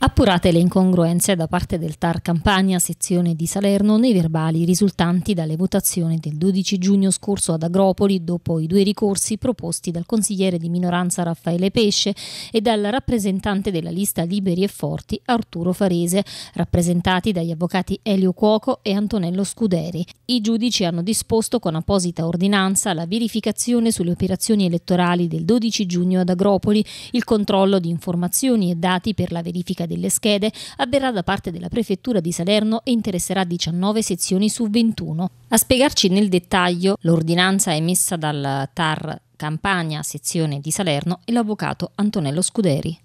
Appurate le incongruenze da parte del TAR Campania, sezione di Salerno, nei verbali risultanti dalle votazioni del 12 giugno scorso ad Agropoli dopo i due ricorsi proposti dal consigliere di minoranza Raffaele Pesce e dal rappresentante della lista Liberi e Forti Arturo Farese, rappresentati dagli avvocati Elio Cuoco e Antonello Scuderi. I giudici hanno disposto con apposita ordinanza la verificazione sulle operazioni elettorali del 12 giugno ad Agropoli, il controllo di informazioni e dati per la verifica delle schede avverrà da parte della Prefettura di Salerno e interesserà 19 sezioni su 21. A spiegarci nel dettaglio l'ordinanza emessa dal TAR Campania, sezione di Salerno, è l'avvocato Antonello Scuderi.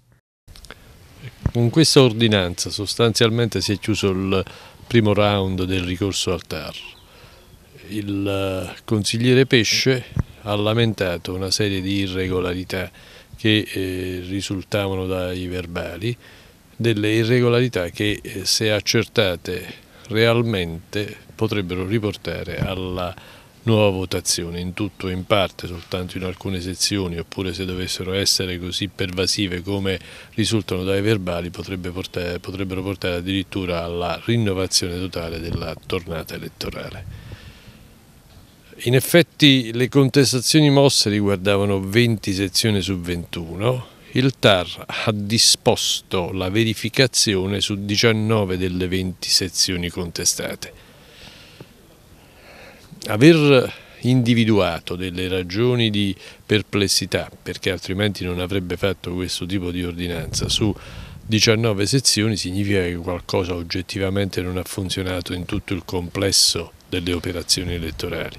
Con questa ordinanza sostanzialmente si è chiuso il primo round del ricorso al TAR. Il eh, consigliere Pesce ha lamentato una serie di irregolarità che eh, risultavano dai verbali delle irregolarità che eh, se accertate realmente potrebbero riportare alla nuova votazione in tutto o in parte, soltanto in alcune sezioni oppure se dovessero essere così pervasive come risultano dai verbali potrebbe portare, potrebbero portare addirittura alla rinnovazione totale della tornata elettorale. In effetti le contestazioni mosse riguardavano 20 sezioni su 21 il TAR ha disposto la verificazione su 19 delle 20 sezioni contestate. Aver individuato delle ragioni di perplessità, perché altrimenti non avrebbe fatto questo tipo di ordinanza, su 19 sezioni significa che qualcosa oggettivamente non ha funzionato in tutto il complesso delle operazioni elettorali.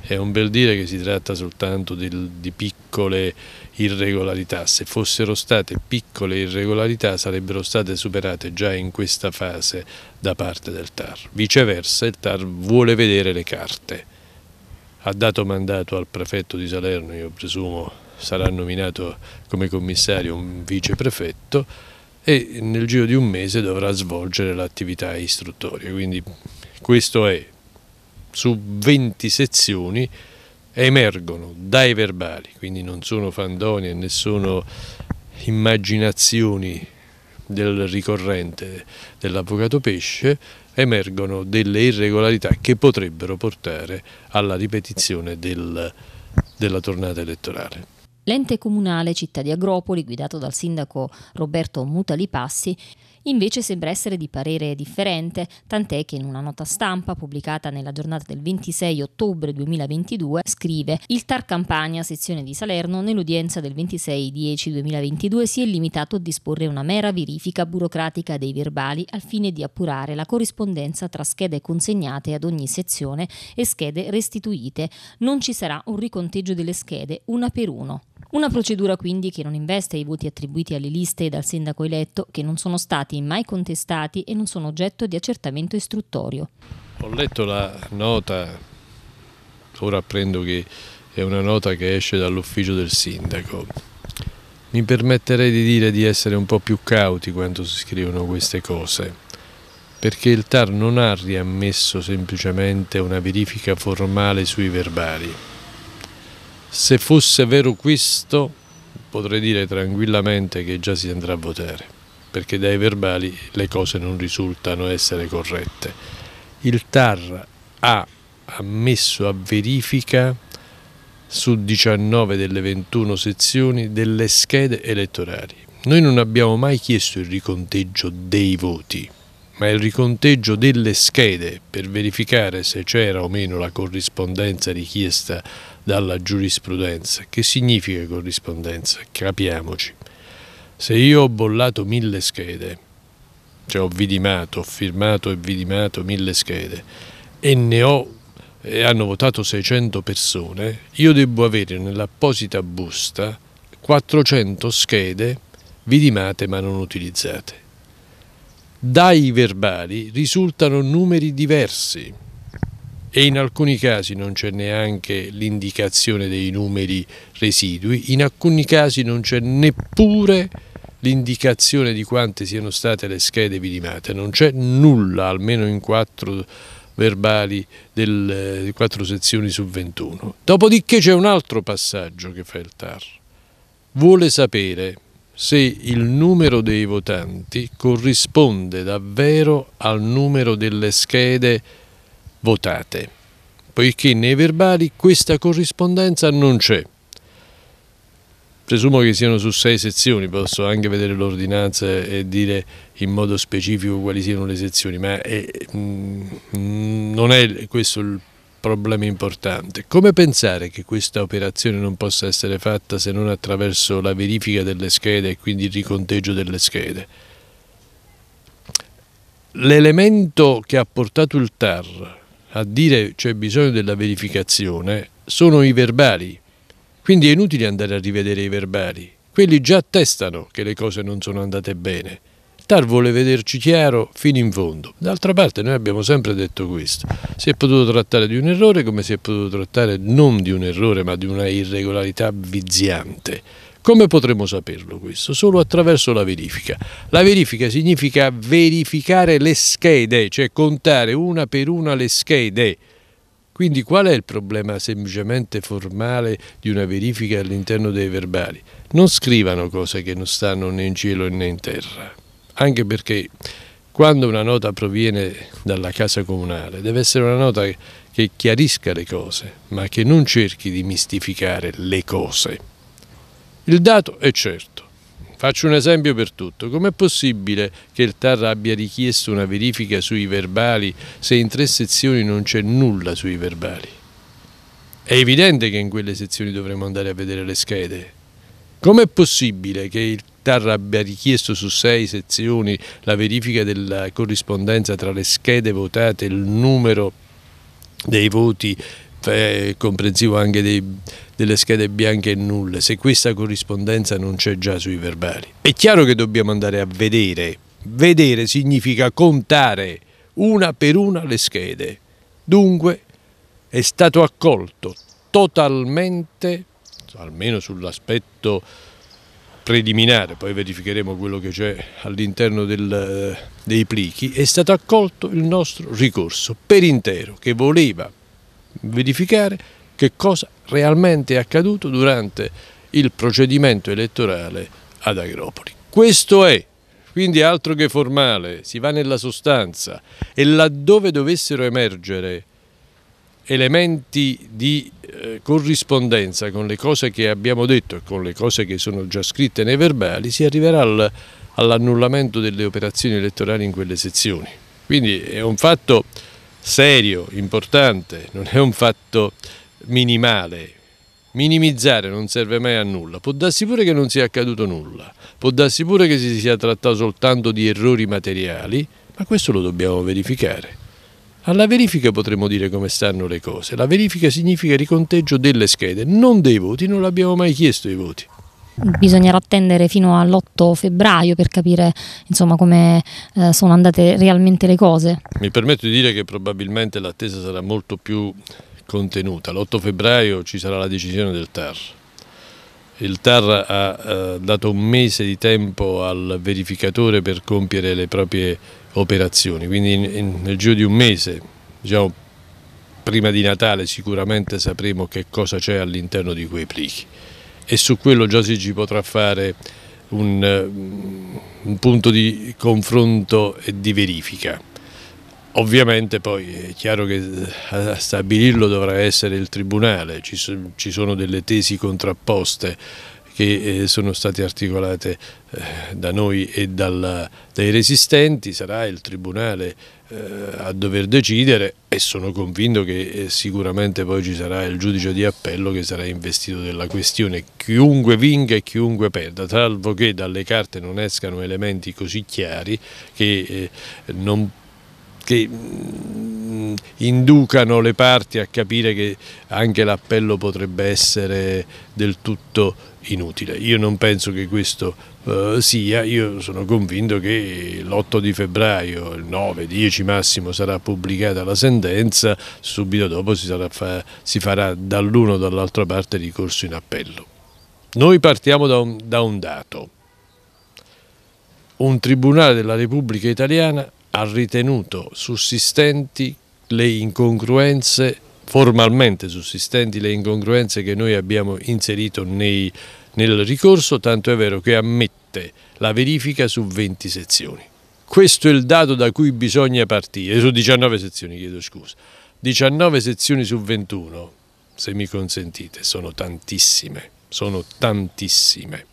È un bel dire che si tratta soltanto del, di piccole irregolarità. Se fossero state piccole irregolarità sarebbero state superate già in questa fase da parte del TAR. Viceversa il TAR vuole vedere le carte. Ha dato mandato al prefetto di Salerno, io presumo sarà nominato come commissario un viceprefetto e nel giro di un mese dovrà svolgere l'attività istruttoria. Quindi questo è su 20 sezioni emergono dai verbali, quindi non sono fandonie né sono immaginazioni del ricorrente dell'avvocato Pesce, emergono delle irregolarità che potrebbero portare alla ripetizione del, della tornata elettorale. L'ente comunale Città di Agropoli, guidato dal sindaco Roberto Mutali Passi, invece sembra essere di parere differente, tant'è che in una nota stampa pubblicata nella giornata del 26 ottobre 2022 scrive Il TAR Campania, sezione di Salerno, nell'udienza del 26-10-2022 si è limitato a disporre una mera verifica burocratica dei verbali al fine di appurare la corrispondenza tra schede consegnate ad ogni sezione e schede restituite. Non ci sarà un riconteggio delle schede una per uno. Una procedura quindi che non investe i voti attribuiti alle liste dal sindaco eletto, che non sono stati mai contestati e non sono oggetto di accertamento istruttorio. Ho letto la nota, ora apprendo che è una nota che esce dall'ufficio del sindaco. Mi permetterei di dire di essere un po' più cauti quando si scrivono queste cose perché il TAR non ha riammesso semplicemente una verifica formale sui verbali. Se fosse vero questo, potrei dire tranquillamente che già si andrà a votare, perché dai verbali le cose non risultano essere corrette. Il TAR ha ammesso a verifica su 19 delle 21 sezioni delle schede elettorali. Noi non abbiamo mai chiesto il riconteggio dei voti ma il riconteggio delle schede per verificare se c'era o meno la corrispondenza richiesta dalla giurisprudenza. Che significa corrispondenza? Capiamoci. Se io ho bollato mille schede, cioè ho vidimato, ho firmato e vidimato mille schede, e ne ho e hanno votato 600 persone, io devo avere nell'apposita busta 400 schede vidimate ma non utilizzate. Dai verbali risultano numeri diversi e in alcuni casi non c'è neanche l'indicazione dei numeri residui, in alcuni casi non c'è neppure l'indicazione di quante siano state le schede vidimate, non c'è nulla, almeno in quattro verbali del, quattro sezioni su 21. Dopodiché c'è un altro passaggio che fa il TAR. Vuole sapere se il numero dei votanti corrisponde davvero al numero delle schede votate, poiché nei verbali questa corrispondenza non c'è. Presumo che siano su sei sezioni, posso anche vedere l'ordinanza e dire in modo specifico quali siano le sezioni, ma è, mh, mm, non è questo il problema importante. Come pensare che questa operazione non possa essere fatta se non attraverso la verifica delle schede e quindi il riconteggio delle schede? L'elemento che ha portato il TAR a dire c'è bisogno della verificazione sono i verbali, quindi è inutile andare a rivedere i verbali, quelli già attestano che le cose non sono andate bene. Tar vuole vederci chiaro fino in fondo. D'altra parte noi abbiamo sempre detto questo. Si è potuto trattare di un errore come si è potuto trattare non di un errore ma di una irregolarità viziante. Come potremo saperlo questo? Solo attraverso la verifica. La verifica significa verificare le schede, cioè contare una per una le schede. Quindi qual è il problema semplicemente formale di una verifica all'interno dei verbali? Non scrivano cose che non stanno né in cielo né in terra anche perché quando una nota proviene dalla casa comunale deve essere una nota che chiarisca le cose, ma che non cerchi di mistificare le cose. Il dato è certo. Faccio un esempio per tutto. Com'è possibile che il TAR abbia richiesto una verifica sui verbali se in tre sezioni non c'è nulla sui verbali? È evidente che in quelle sezioni dovremmo andare a vedere le schede. Com'è possibile che il TAR abbia richiesto su sei sezioni la verifica della corrispondenza tra le schede votate e il numero dei voti eh, comprensivo anche dei, delle schede bianche e nulle, se questa corrispondenza non c'è già sui verbali. È chiaro che dobbiamo andare a vedere. Vedere significa contare una per una le schede. Dunque è stato accolto totalmente, almeno sull'aspetto preliminare, poi verificheremo quello che c'è all'interno eh, dei plichi, è stato accolto il nostro ricorso per intero che voleva verificare che cosa realmente è accaduto durante il procedimento elettorale ad Agropoli. Questo è, quindi altro che formale, si va nella sostanza e laddove dovessero emergere elementi di eh, corrispondenza con le cose che abbiamo detto e con le cose che sono già scritte nei verbali, si arriverà al, all'annullamento delle operazioni elettorali in quelle sezioni. Quindi è un fatto serio, importante, non è un fatto minimale. Minimizzare non serve mai a nulla, può darsi pure che non sia accaduto nulla, può darsi pure che si sia trattato soltanto di errori materiali, ma questo lo dobbiamo verificare. Alla verifica potremmo dire come stanno le cose. La verifica significa riconteggio delle schede, non dei voti, non l'abbiamo mai chiesto i voti bisognerà attendere fino all'8 febbraio per capire insomma, come eh, sono andate realmente le cose. Mi permetto di dire che probabilmente l'attesa sarà molto più contenuta. L'8 febbraio ci sarà la decisione del TAR. Il TAR ha eh, dato un mese di tempo al verificatore per compiere le proprie operazioni, quindi in, in, nel giro di un mese, diciamo prima di Natale sicuramente sapremo che cosa c'è all'interno di quei plichi e su quello già si ci potrà fare un, mm, un punto di confronto e di verifica. Ovviamente poi è chiaro che eh, a stabilirlo dovrà essere il Tribunale, ci sono delle tesi contrapposte che eh, sono state articolate eh, da noi e dalla, dai resistenti, sarà il Tribunale eh, a dover decidere e sono convinto che sicuramente poi ci sarà il giudice di appello che sarà investito della questione chiunque vinca e chiunque perda salvo che dalle carte non escano elementi così chiari che non che mm, Mm, inducano le parti a capire che anche l'appello potrebbe essere del tutto inutile. Io non penso che questo eh, sia, io sono convinto che l'8 di febbraio, il 9, 10 massimo sarà pubblicata la sentenza, subito dopo si, fa, si farà dall'uno o dall'altra parte ricorso in appello. Noi partiamo da un, da un dato. Un tribunale della Repubblica Italiana ha ritenuto sussistenti le incongruenze formalmente sussistenti, le incongruenze che noi abbiamo inserito nei, nel ricorso, tanto è vero che ammette la verifica su 20 sezioni. Questo è il dato da cui bisogna partire, su 19 sezioni chiedo scusa, 19 sezioni su 21, se mi consentite, sono tantissime, sono tantissime.